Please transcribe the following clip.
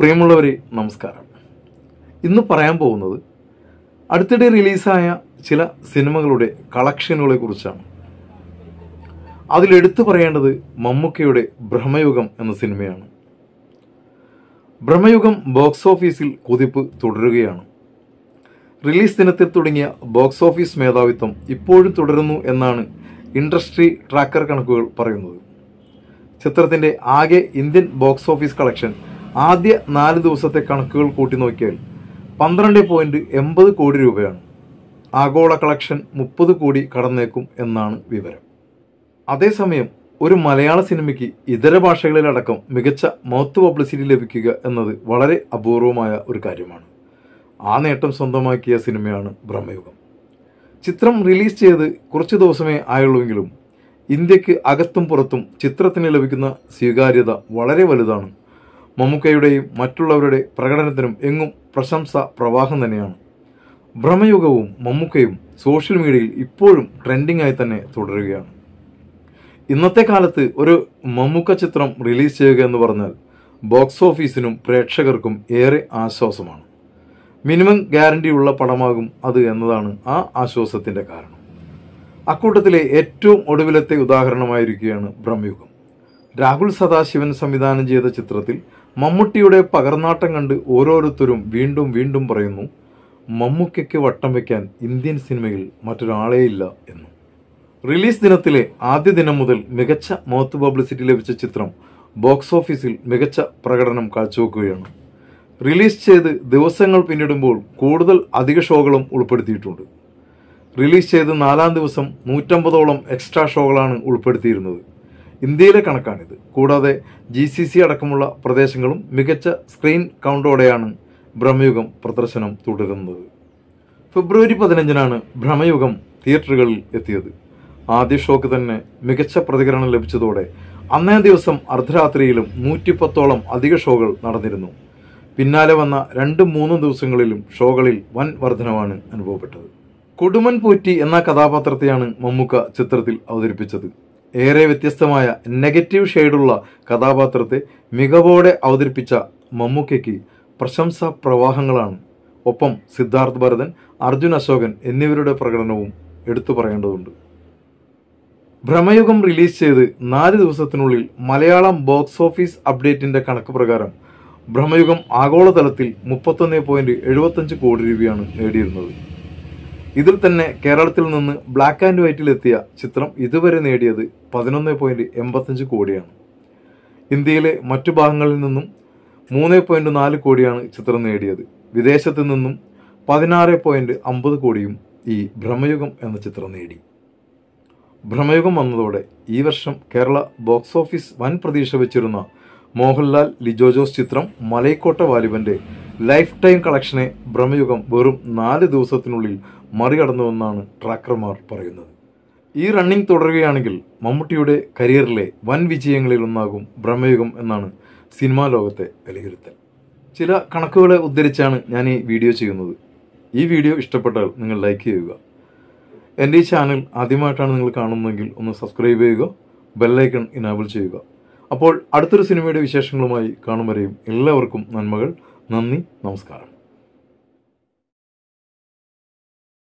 പ്രിയമുള്ളവർ നമസ്കാരം ഇന്ന് പറയാൻ പോകുന്നത് അടുത്തിടെ റിലീസായ ചില സിനിമകളുടെ കളക്ഷനുകളെ കുറിച്ചാണ് അതിലെടുത്തു പറയേണ്ടത് മമ്മൂക്കയുടെ ഭ്രമയുഗം എന്ന സിനിമയാണ് ഭ്രമയുഗം ബോക്സ് ഓഫീസിൽ കുതിപ്പ് തുടരുകയാണ് റിലീസ് ദിനത്തിൽ തുടങ്ങിയ ബോക്സ് ഓഫീസ് മേധാവിത്വം ഇപ്പോഴും തുടരുന്നു എന്നാണ് ഇൻഡസ്ട്രി ട്രാക്കർ കണക്കുകൾ പറയുന്നത് ചിത്രത്തിൻ്റെ ആകെ ഇന്ത്യൻ ബോക്സ് ഓഫീസ് കളക്ഷൻ ആദ്യ നാല് ദിവസത്തെ കണക്കുകൾ കൂട്ടി നോക്കിയാൽ പന്ത്രണ്ട് പോയിന്റ് എൺപത് കോടി രൂപയാണ് ആഗോള കളക്ഷൻ മുപ്പത് കോടി കടന്നേക്കും എന്നാണ് വിവരം അതേസമയം ഒരു മലയാള സിനിമയ്ക്ക് ഇതര ഭാഷകളിലടക്കം മികച്ച മൗത്ത് പബ്ലിസിറ്റി ലഭിക്കുക എന്നത് വളരെ അപൂർവമായ ഒരു കാര്യമാണ് ആ നേട്ടം സ്വന്തമാക്കിയ സിനിമയാണ് ബ്രഹ്മയുഗം ചിത്രം റിലീസ് ചെയ്ത് കുറച്ച് ദിവസമേ ആയുള്ളൂവെങ്കിലും ഇന്ത്യക്ക് അകത്തും പുറത്തും ചിത്രത്തിന് ലഭിക്കുന്ന സ്വീകാര്യത വളരെ വലുതാണ് മമ്മൂക്കയുടെയും മറ്റുള്ളവരുടെ പ്രകടനത്തിനും എങ്ങും പ്രശംസ പ്രവാഹം തന്നെയാണ് ഭ്രമയുഗവും മമ്മൂക്കയും സോഷ്യൽ മീഡിയയിൽ ഇപ്പോഴും ട്രെൻഡിംഗ് ആയി തന്നെ തുടരുകയാണ് ഇന്നത്തെ കാലത്ത് ഒരു മമ്മൂക്ക ചിത്രം റിലീസ് ചെയ്യുക എന്ന് പറഞ്ഞാൽ ബോക്സ് ഓഫീസിനും പ്രേക്ഷകർക്കും ഏറെ ആശ്വാസമാണ് മിനിമം ഗ്യാരണ്ടിയുള്ള പടമാകും അത് എന്നതാണ് ആ ആശ്വാസത്തിന്റെ കാരണം അക്കൂട്ടത്തിലെ ഏറ്റവും ഒടുവിലത്തെ ഉദാഹരണമായിരിക്കുകയാണ് ബ്രഹ്മയുഗം രാഹുൽ സദാശിവൻ സംവിധാനം ചെയ്ത ചിത്രത്തിൽ മമ്മൂട്ടിയുടെ പകർന്നാട്ടം കണ്ട് ഓരോരുത്തരും വീണ്ടും വീണ്ടും പറയുന്നു മമ്മൂക്കയ്ക്ക് വട്ടം വയ്ക്കാൻ ഇന്ത്യൻ സിനിമയിൽ ഇല്ല എന്ന് റിലീസ് ദിനത്തിലെ ആദ്യ ദിനം മുതൽ മികച്ച മൗത്ത് പബ്ലിസിറ്റി ലഭിച്ച ചിത്രം ബോക്സ് ഓഫീസിൽ മികച്ച പ്രകടനം കാഴ്ചവെക്കുകയാണ് റിലീസ് ചെയ്ത് ദിവസങ്ങൾ പിന്നിടുമ്പോൾ കൂടുതൽ അധിക ഷോകളും ഉൾപ്പെടുത്തിയിട്ടുണ്ട് റിലീസ് ചെയ്ത് നാലാം ദിവസം നൂറ്റമ്പതോളം എക്സ്ട്രാ ഷോകളാണ് ഉൾപ്പെടുത്തിയിരുന്നത് ഇന്ത്യയിലെ കണക്കാണിത് കൂടാതെ ജി സി സി അടക്കമുള്ള പ്രദേശങ്ങളും മികച്ച സ്ക്രീൻ കൗണ്ടോടെയാണ് ഭ്രമയുഗം പ്രദർശനം തുടരുന്നത് ഫെബ്രുവരി പതിനഞ്ചിനാണ് ഭ്രമയുഗം തിയേറ്ററുകളിൽ എത്തിയത് ആദ്യ ഷോക്ക് തന്നെ മികച്ച പ്രതികരണം ലഭിച്ചതോടെ അന്നേ ദിവസം അർദ്ധരാത്രിയിലും നൂറ്റിപ്പത്തോളം അധിക ഷോകൾ നടന്നിരുന്നു പിന്നാലെ വന്ന രണ്ട് മൂന്ന് ദിവസങ്ങളിലും ഷോകളിൽ വൻ വർധനവാണ് അനുഭവപ്പെട്ടത് കൊടുമൻ പോറ്റി എന്ന കഥാപാത്രത്തെയാണ് മമ്മൂക്ക ചിത്രത്തിൽ അവതരിപ്പിച്ചത് ഏറെ വ്യത്യസ്തമായ നെഗറ്റീവ് ഷെയ്ഡുള്ള കഥാപാത്രത്തെ മികവോടെ അവതരിപ്പിച്ച മമ്മൂക്കയ്ക്ക് പ്രശംസാ പ്രവാഹങ്ങളാണ് ഒപ്പം സിദ്ധാർത്ഥ് ഭരതൻ അർജുൻ അശോകൻ എന്നിവരുടെ പ്രകടനവും എടുത്തു പറയേണ്ടതുണ്ട് ഭ്രമയുഗം റിലീസ് ചെയ്ത് നാല് ദിവസത്തിനുള്ളിൽ മലയാളം ബോക്സ് ഓഫീസ് അപ്ഡേറ്റിന്റെ കണക്ക് പ്രകാരം ഭ്രമയുഗം ആഗോളതലത്തിൽ മുപ്പത്തൊന്ന് പോയിന്റ് എഴുപത്തഞ്ച് കോടി രൂപയാണ് നേടിയിരുന്നത് ഇതിൽ തന്നെ കേരളത്തിൽ നിന്ന് ബ്ലാക്ക് ആൻഡ് വൈറ്റിലെത്തിയ ചിത്രം ഇതുവരെ നേടിയത് പതിനൊന്ന് പോയിന്റ് എൺപത്തഞ്ച് കോടിയാണ് ഇന്ത്യയിലെ മറ്റു ഭാഗങ്ങളിൽ നിന്നും മൂന്ന് പോയിന്റ് നാല് കോടിയാണ് ചിത്രം നേടിയത് വിദേശത്തു നിന്നും പതിനാറ് പോയിന്റ് അമ്പത് കോടിയും ഈ ഭ്രമയുഗം എന്ന ചിത്രം നേടി ഭ്രമയുഗം വന്നതോടെ ഈ വർഷം കേരള ബോക്സ് ഓഫീസ് വൻ പ്രതീക്ഷ വെച്ചിരുന്ന മോഹൻലാൽ ലിജോജോസ് ചിത്രം മലൈക്കോട്ട വാലിബന്റെ ലൈഫ് ടൈം കളക്ഷനെ ഭ്രമയുഗം വെറും നാല് ദിവസത്തിനുള്ളിൽ മറികടന്നുവെന്നാണ് ട്രാക്കർമാർ പറയുന്നത് ഈ റണ്ണിംഗ് തുടരുകയാണെങ്കിൽ മമ്മൂട്ടിയുടെ കരിയറിലെ വൻ വിജയങ്ങളിൽ ഒന്നാകും ബ്രഹ്മയുഗം എന്നാണ് സിനിമാ ലോകത്തെ വിലയിരുത്തൽ ചില കണക്കുകളെ ഉദ്ധരിച്ചാണ് ഞാൻ ഈ വീഡിയോ ചെയ്യുന്നത് ഈ വീഡിയോ ഇഷ്ടപ്പെട്ടാൽ നിങ്ങൾ ലൈക്ക് ചെയ്യുക എൻ്റെ ഈ ചാനൽ ആദ്യമായിട്ടാണ് നിങ്ങൾ കാണുന്നതെങ്കിൽ ഒന്ന് സബ്സ്ക്രൈബ് ചെയ്യുക ബെല്ലൈക്കൺ ഇനാബിൾ ചെയ്യുക അപ്പോൾ അടുത്തൊരു സിനിമയുടെ വിശേഷങ്ങളുമായി കാണും വരെയും എല്ലാവർക്കും നന്മകൾ നന്ദി നമസ്കാരം